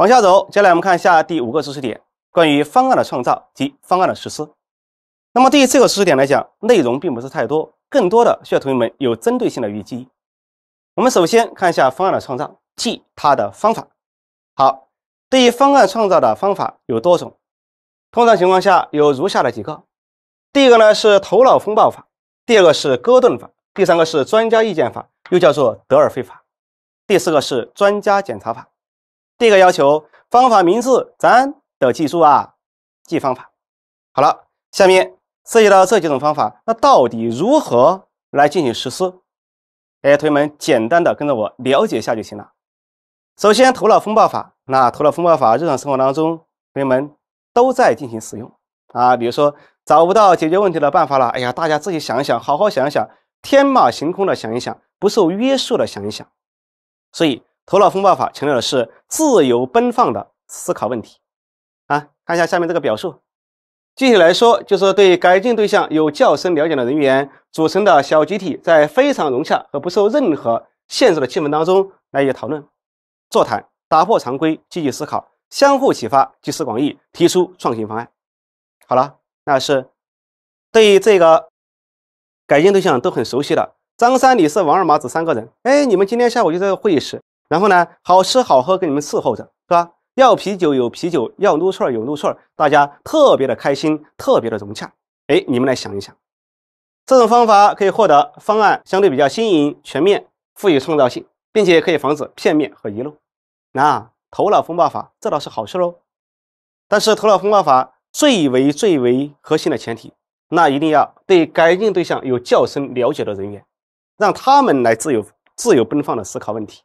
往下走，接下来我们看一下第五个知识点，关于方案的创造及方案的实施。那么对于这个知识点来讲，内容并不是太多，更多的需要同学们有针对性的预记忆。我们首先看一下方案的创造，即它的方法。好，对于方案创造的方法有多种，通常情况下有如下的几个：第一个呢是头脑风暴法，第二个是戈顿法，第三个是专家意见法，又叫做德尔菲法，第四个是专家检查法。第一个要求，方法名字咱得记住啊，记方法。好了，下面涉及到这几种方法，那到底如何来进行实施？哎，同学们简单的跟着我了解一下就行了。首先，头脑风暴法，那头脑风暴法日常生活当中，同学们都在进行使用啊。比如说，找不到解决问题的办法了，哎呀，大家自己想一想，好好想一想，天马行空的想一想，不受约束的想一想，所以。头脑风暴法强调的是自由奔放的思考问题，啊，看一下下面这个表述。具体来说，就是对改进对象有较深了解的人员组成的小集体，在非常融洽和不受任何限制的气氛当中来一个讨论、座谈，打破常规，积极思考，相互启发，集思广益，提出创新方案。好了，那是对这个改进对象都很熟悉了，张三、李四、王二麻子三个人，哎，你们今天下午就在会议室。然后呢，好吃好喝给你们伺候着，是吧？要啤酒有啤酒，要撸串有撸串大家特别的开心，特别的融洽。哎，你们来想一想，这种方法可以获得方案相对比较新颖、全面、富有创造性，并且可以防止片面和遗漏。那头脑风暴法这倒是好事喽。但是头脑风暴法最为最为核心的前提，那一定要对改进对象有较深了解的人员，让他们来自由自由奔放的思考问题。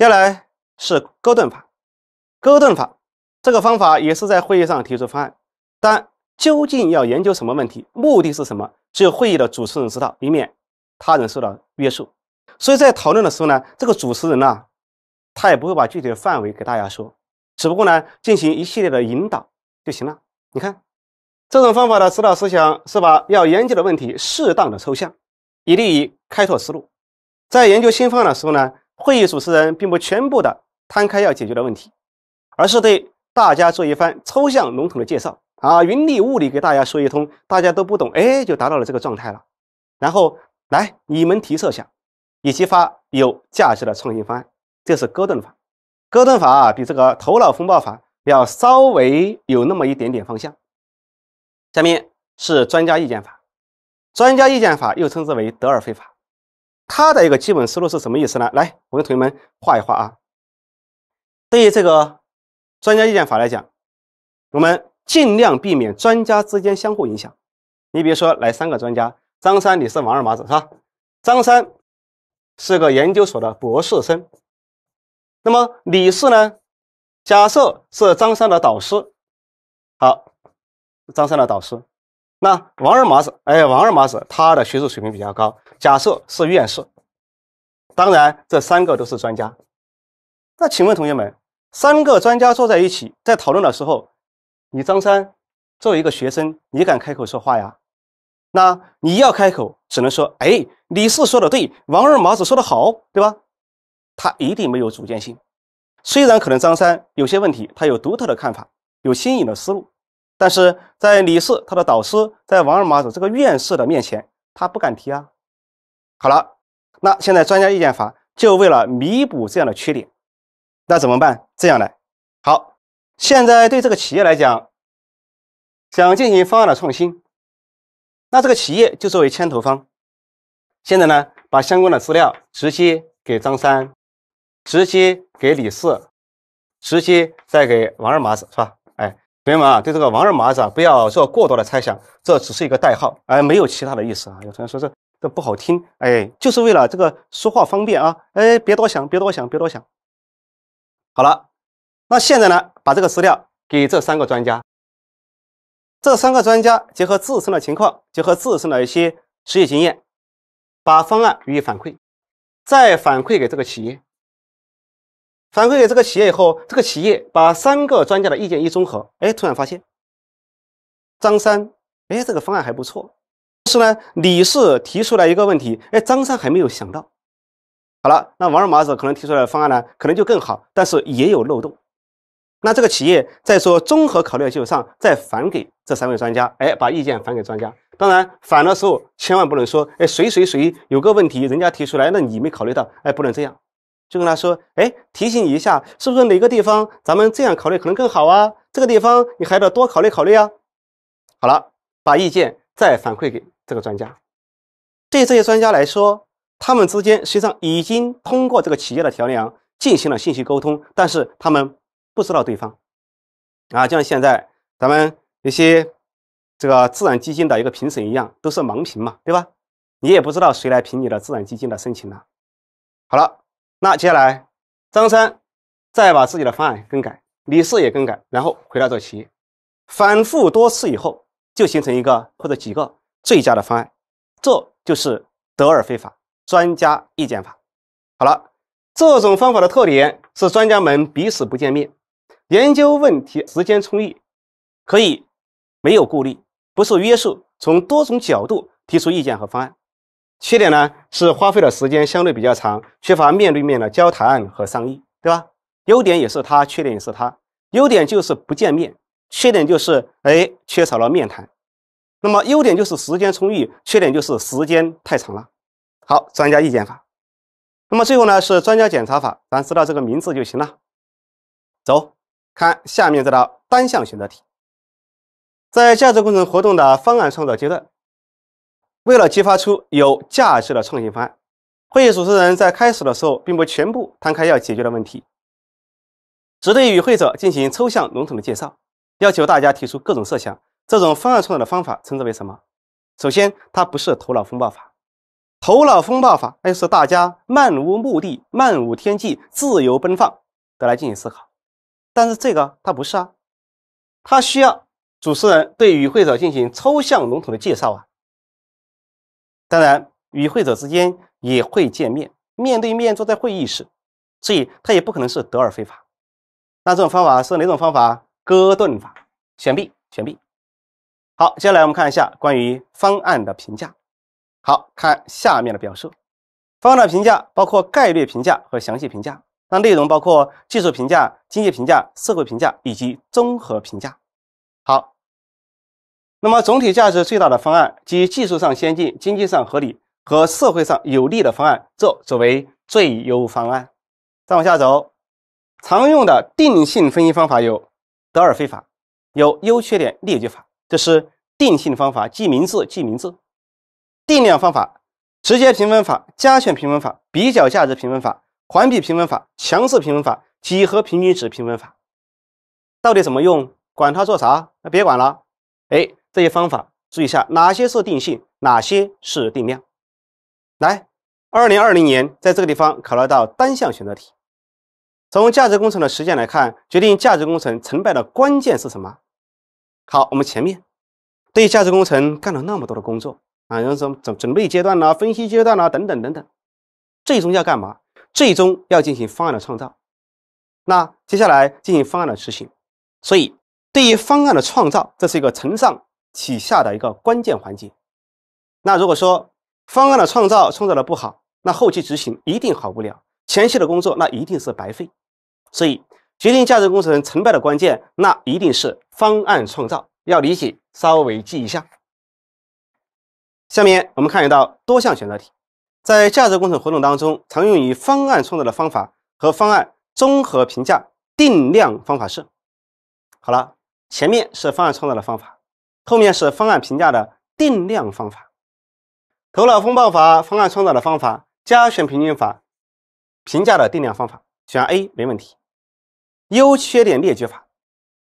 接下来是戈顿法，戈顿法这个方法也是在会议上提出方案，但究竟要研究什么问题，目的是什么，只有会议的主持人知道，以免他人受到约束。所以在讨论的时候呢，这个主持人呢，他也不会把具体的范围给大家说，只不过呢，进行一系列的引导就行了。你看，这种方法的指导思想是把要研究的问题适当的抽象，以利于开拓思路。在研究新方案的时候呢。会议主持人并不全部的摊开要解决的问题，而是对大家做一番抽象笼统的介绍，啊云里雾里给大家说一通，大家都不懂，哎就达到了这个状态了。然后来你们提测下，以及发有价值的创新方案。这是戈顿法，戈顿法比这个头脑风暴法要稍微有那么一点点方向。下面是专家意见法，专家意见法又称之为德尔菲法。它的一个基本思路是什么意思呢？来，我给同学们画一画啊。对于这个专家意见法来讲，我们尽量避免专家之间相互影响。你比如说，来三个专家：张三、李四、王二麻子，是吧？张三是个研究所的博士生，那么李四呢，假设是张三的导师。好，张三的导师。那王二麻子，哎，王二麻子他的学术水平比较高。假设是院士，当然这三个都是专家。那请问同学们，三个专家坐在一起在讨论的时候，你张三作为一个学生，你敢开口说话呀？那你要开口，只能说：“哎，李四说的对，王二麻子说的好，对吧？”他一定没有主见性。虽然可能张三有些问题他有独特的看法，有新颖的思路，但是在李四他的导师，在王二麻子这个院士的面前，他不敢提啊。好了，那现在专家意见法就为了弥补这样的缺点，那怎么办？这样来，好，现在对这个企业来讲，想进行方案的创新，那这个企业就作为牵头方，现在呢，把相关的资料直接给张三，直接给李四，直接再给王二麻子，是吧？哎，同学们啊，对这个王二麻子啊，不要做过多的猜想，这只是一个代号，而没有其他的意思啊。有同学说这。这不好听，哎，就是为了这个说话方便啊，哎，别多想，别多想，别多想。好了，那现在呢，把这个资料给这三个专家，这三个专家结合自身的情况，结合自身的一些实际经验，把方案予以反馈，再反馈给这个企业。反馈给这个企业以后，这个企业把三个专家的意见一综合，哎，突然发现，张三，哎，这个方案还不错。是呢，你是提出来一个问题，哎，张三还没有想到。好了，那王二麻子可能提出来的方案呢，可能就更好，但是也有漏洞。那这个企业在说综合考虑的基础上，再反给这三位专家，哎，把意见反给专家。当然，反的时候千万不能说，哎，谁谁谁有个问题，人家提出来，那你没考虑到，哎，不能这样。就跟他说，哎，提醒你一下，是不是哪个地方咱们这样考虑可能更好啊？这个地方你还得多考虑考虑啊。好了，把意见再反馈给。这个专家对这些专家来说，他们之间实际上已经通过这个企业的桥梁进行了信息沟通，但是他们不知道对方啊，就像现在咱们一些这个自然基金的一个评审一样，都是盲评嘛，对吧？你也不知道谁来评你的自然基金的申请了。好了，那接下来张三再把自己的方案更改，李四也更改，然后回到这个企业，反复多次以后，就形成一个或者几个。最佳的方案，这就是德尔菲法，专家意见法。好了，这种方法的特点是专家们彼此不见面，研究问题时间充裕，可以没有顾虑，不受约束，从多种角度提出意见和方案。缺点呢是花费的时间相对比较长，缺乏面对面的交谈和商议，对吧？优点也是它，缺点也是它。优点就是不见面，缺点就是哎缺少了面谈。那么优点就是时间充裕，缺点就是时间太长了。好，专家意见法。那么最后呢是专家检查法，咱知道这个名字就行了。走，看下面这道单项选择题。在价值工程活动的方案创造阶段，为了激发出有价值的创新方案，会议主持人在开始的时候并不全部摊开要解决的问题，只对与会者进行抽象笼统的介绍，要求大家提出各种设想。这种方案创造的方法称之为什么？首先，它不是头脑风暴法。头脑风暴法，那就是大家漫无目的、漫无天际、自由奔放的来进行思考。但是这个它不是啊，它需要主持人对与会者进行抽象笼统的介绍啊。当然，与会者之间也会见面，面对面坐在会议室，所以它也不可能是德尔菲法。那这种方法是哪种方法？戈顿法。选 B，选 B。好，接下来我们看一下关于方案的评价。好，看下面的表述。方案的评价包括概率评价和详细评价。那内容包括技术评价、经济评价、社会评价以及综合评价。好，那么总体价值最大的方案即技术上先进、经济上合理和社会上有利的方案，这作为最优方案。再往下走，常用的定性分析方法有德尔菲法，有优缺点列举法。这是定性方法，记名字，记名字。定量方法：直接评分法、加权评分法、比较价值评分法、环比评分法、强势评分法、几何平均值评分法。到底怎么用？管它做啥，那别管了。哎，这些方法，注意一下，哪些是定性，哪些是定量。来，二零二零年在这个地方考了一道单项选择题：从价值工程的实践来看，决定价值工程成败的关键是什么？好，我们前面对于价值工程干了那么多的工作啊，然后说准准备阶段啊，分析阶段啊，等等等等，最终要干嘛？最终要进行方案的创造。那接下来进行方案的执行。所以，对于方案的创造，这是一个承上启下的一个关键环节。那如果说方案的创造创造的不好，那后期执行一定好不了，前期的工作那一定是白费。所以。决定价值工程成败的关键，那一定是方案创造。要理解，稍微记一下。下面我们看一道多项选择题。在价值工程活动当中，常用于方案创造的方法和方案综合评价定量方法是？好了，前面是方案创造的方法，后面是方案评价的定量方法。头脑风暴法、方案创造的方法，加权平均法，评价的定量方法，选 A 没问题。优缺点列举法，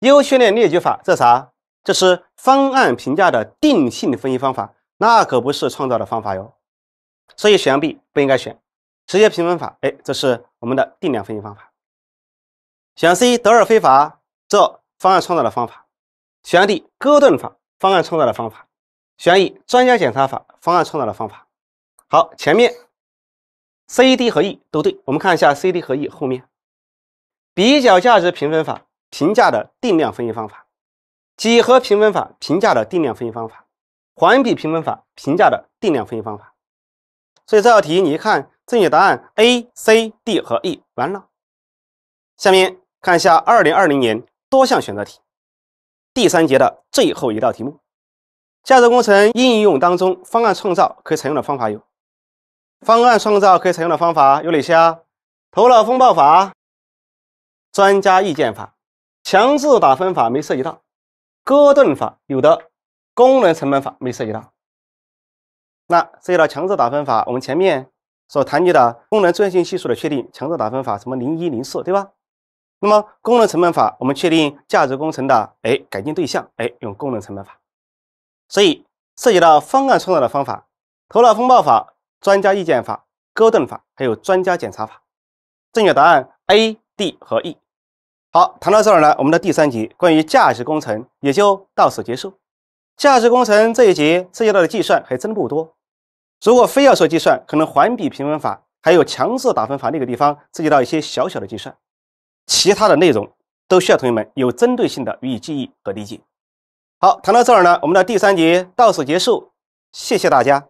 优缺点列举法这啥？这是方案评价的定性分析方法，那可不是创造的方法哟。所以选项 B 不应该选。直接评分法，哎，这是我们的定量分析方法。选项 C 德尔菲法，这方案创造的方法。选项 D 戈顿法，方案创造的方法。选项 E 专家检查法，方案创造的方法。好，前面 C、D 和 E 都对，我们看一下 C、D 和 E 后面。比较价值评分法评价的定量分析方法，几何评分法评价的定量分析方法，环比评分法评价的定量分析方法。所以这道题你一看，正确答案 A、C、D 和 E 完了。下面看一下2020年多项选择题第三节的最后一道题目：价值工程应用当中，方案创造可以采用的方法有，方案创造可以采用的方法有哪些啊？头脑风暴法。专家意见法、强制打分法没涉及到，戈顿法有的，功能成本法没涉及到。那涉及到强制打分法，我们前面所谈及的功能重要性系数的确定，强制打分法什么零一零四对吧？那么功能成本法，我们确定价值工程的哎改进对象，哎用功能成本法。所以涉及到方案创造的方法，头脑风暴法、专家意见法、戈顿法，还有专家检查法。正确答案 A。D 和 E，好，谈到这儿呢，我们的第三节关于价值工程也就到此结束。价值工程这一节涉及到的计算还真不多，如果非要说计算，可能环比评分法还有强制打分法那个地方涉及到一些小小的计算，其他的内容都需要同学们有针对性的予以记忆和理解。好，谈到这儿呢，我们的第三节到此结束，谢谢大家。